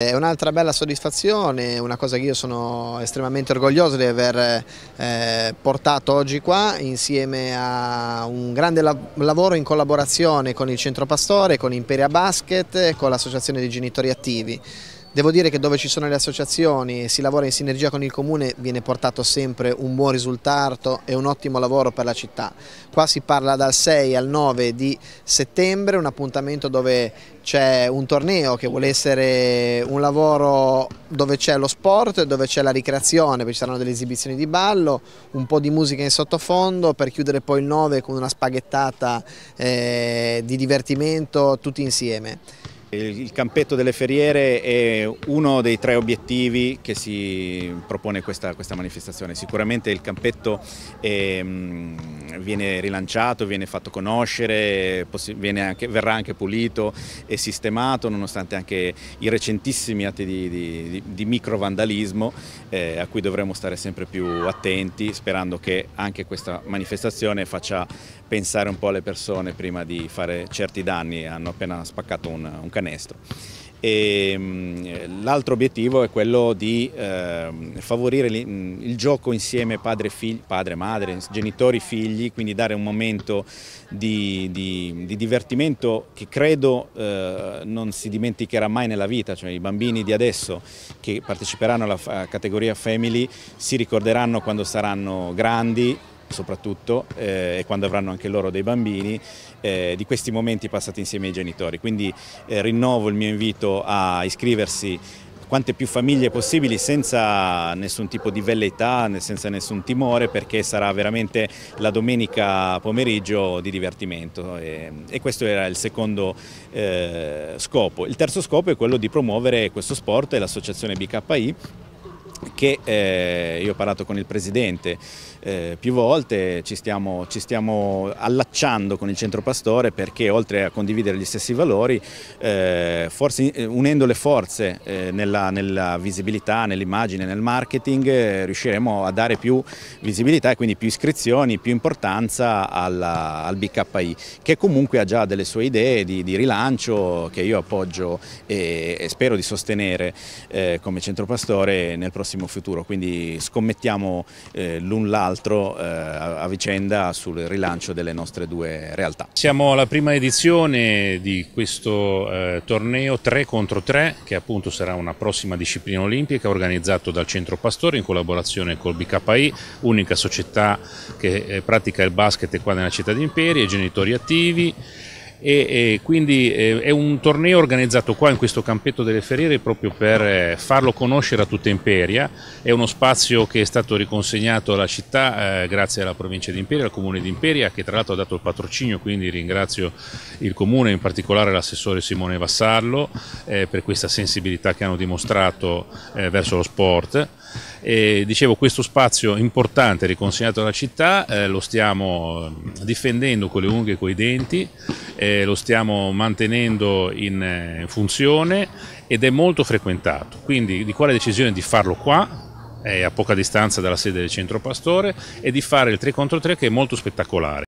È un'altra bella soddisfazione, una cosa che io sono estremamente orgoglioso di aver eh, portato oggi qua insieme a un grande la lavoro in collaborazione con il Centro Pastore, con Imperia Basket e con l'Associazione dei Genitori Attivi. Devo dire che dove ci sono le associazioni e si lavora in sinergia con il comune viene portato sempre un buon risultato e un ottimo lavoro per la città. Qua si parla dal 6 al 9 di settembre, un appuntamento dove c'è un torneo che vuole essere un lavoro dove c'è lo sport, dove c'è la ricreazione, poi ci saranno delle esibizioni di ballo, un po' di musica in sottofondo per chiudere poi il 9 con una spaghettata eh, di divertimento tutti insieme. Il campetto delle feriere è uno dei tre obiettivi che si propone questa, questa manifestazione. Sicuramente il campetto è mm, viene rilanciato, viene fatto conoscere, viene anche, verrà anche pulito e sistemato nonostante anche i recentissimi atti di, di, di microvandalismo eh, a cui dovremo stare sempre più attenti sperando che anche questa manifestazione faccia pensare un po' alle persone prima di fare certi danni, hanno appena spaccato un, un canestro e mm, l'altro obiettivo è quello di eh, favorire mm, il gioco insieme padre, figli, padre, madre, genitori, figli, quindi dare un momento di, di, di divertimento che credo eh, non si dimenticherà mai nella vita, cioè i bambini di adesso che parteciperanno alla categoria Family si ricorderanno quando saranno grandi soprattutto eh, e quando avranno anche loro dei bambini, eh, di questi momenti passati insieme ai genitori. Quindi eh, rinnovo il mio invito a iscriversi quante più famiglie possibili senza nessun tipo di velleità, senza nessun timore perché sarà veramente la domenica pomeriggio di divertimento e, e questo era il secondo eh, scopo. Il terzo scopo è quello di promuovere questo sport e l'associazione BKI che eh, io ho parlato con il Presidente eh, più volte, ci stiamo, ci stiamo, allacciando con il Centro Pastore perché oltre a condividere gli stessi valori, eh, forse, eh, unendo le forze eh, nella, nella, visibilità, nell'immagine, nel marketing, eh, riusciremo a dare più visibilità e quindi più iscrizioni, più importanza alla, al BKI, che comunque ha già delle sue idee di, di rilancio che io appoggio e, e, spero di sostenere eh, come Centro Pastore nel prossimo prossimo futuro, quindi scommettiamo eh, l'un l'altro eh, a vicenda sul rilancio delle nostre due realtà. Siamo alla prima edizione di questo eh, torneo 3 contro 3 che appunto sarà una prossima disciplina olimpica organizzato dal Centro Pastore in collaborazione col BKI, unica società che eh, pratica il basket qua nella città di Imperi e genitori attivi e, e quindi eh, è un torneo organizzato qua in questo campetto delle Ferriere proprio per eh, farlo conoscere a tutta Imperia, è uno spazio che è stato riconsegnato alla città eh, grazie alla provincia di Imperia, al comune di Imperia che tra l'altro ha dato il patrocinio, quindi ringrazio il comune, in particolare l'assessore Simone Vassallo eh, per questa sensibilità che hanno dimostrato eh, verso lo sport. E, dicevo, questo spazio importante riconsegnato alla città eh, lo stiamo difendendo con le unghie e con i denti, eh, lo stiamo mantenendo in, eh, funzione ed è molto frequentato. Quindi di quale decisione di farlo qua, a poca distanza dalla sede del centro pastore e di fare il 3 contro 3 che è molto spettacolare.